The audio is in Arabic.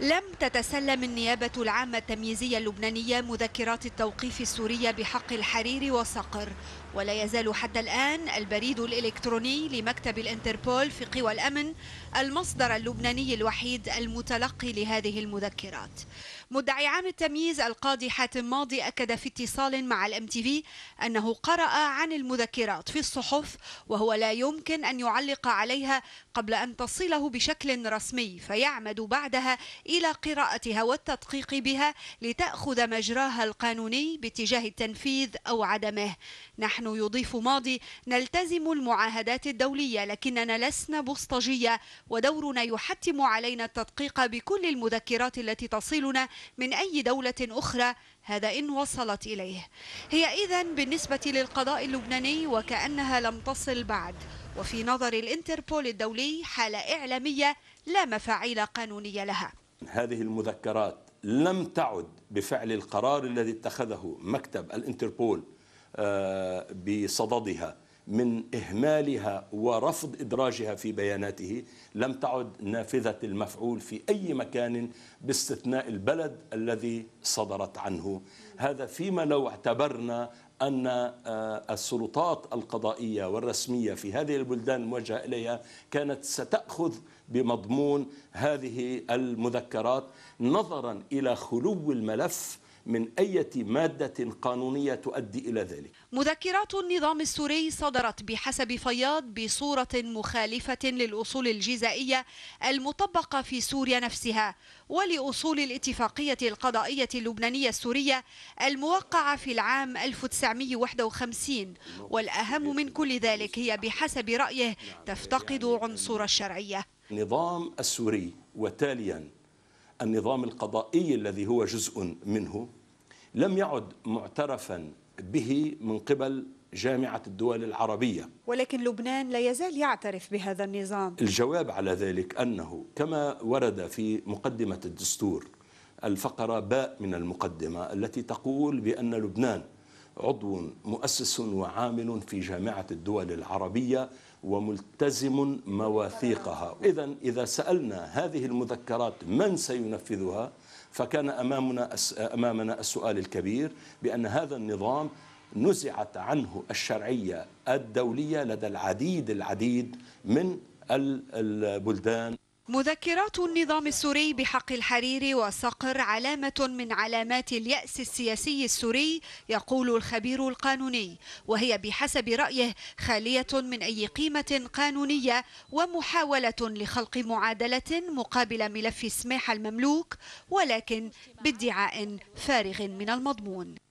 لم تتسلم النيابة العامة التمييزية اللبنانية مذكرات التوقيف السورية بحق الحرير وصقر ولا يزال حتى الآن البريد الإلكتروني لمكتب الانتربول في قوى الأمن المصدر اللبناني الوحيد المتلقي لهذه المذكرات مدعي عام التمييز القاضي حاتم ماضي أكد في اتصال مع الام تي في أنه قرأ عن المذكرات في الصحف وهو لا يمكن أن يعلق عليها قبل أن تصله بشكل رسمي فيعمد بعدها إلى قراءتها والتدقيق بها لتأخذ مجراها القانوني باتجاه التنفيذ أو عدمه نحن يضيف ماضي نلتزم المعاهدات الدولية لكننا لسنا بسطجية ودورنا يحتم علينا التدقيق بكل المذكرات التي تصلنا من أي دولة أخرى هذا إن وصلت إليه هي إذا بالنسبة للقضاء اللبناني وكأنها لم تصل بعد وفي نظر الانتربول الدولي حالة إعلامية لا مفاعيل قانونية لها هذه المذكرات لم تعد بفعل القرار الذي اتخذه مكتب الانتربول آه، بصددها من إهمالها ورفض إدراجها في بياناته لم تعد نافذة المفعول في أي مكان باستثناء البلد الذي صدرت عنه هذا فيما لو اعتبرنا أن آه، السلطات القضائية والرسمية في هذه البلدان الموجهة إليها كانت ستأخذ بمضمون هذه المذكرات نظرا إلى خلو الملف من أي مادة قانونية تؤدي إلى ذلك مذكرات النظام السوري صدرت بحسب فياض بصورة مخالفة للأصول الجزائية المطبقة في سوريا نفسها ولأصول الاتفاقية القضائية اللبنانية السورية الموقعة في العام 1951 والأهم من كل ذلك هي بحسب رأيه تفتقد عنصر الشرعية النظام السوري وتالياً النظام القضائي الذي هو جزء منه لم يعد معترفا به من قبل جامعة الدول العربية ولكن لبنان لا يزال يعترف بهذا النظام الجواب على ذلك أنه كما ورد في مقدمة الدستور الفقرة باء من المقدمة التي تقول بأن لبنان عضو مؤسس وعامل في جامعة الدول العربية وملتزم مواثيقها إذا إذا سألنا هذه المذكرات من سينفذها فكان أمامنا, أمامنا السؤال الكبير بأن هذا النظام نزعت عنه الشرعية الدولية لدى العديد العديد من البلدان مذكرات النظام السوري بحق الحريري وصقر علامة من علامات اليأس السياسي السوري يقول الخبير القانوني وهي بحسب رأيه خالية من أي قيمة قانونية ومحاولة لخلق معادلة مقابل ملف سماح المملوك ولكن بادعاء فارغ من المضمون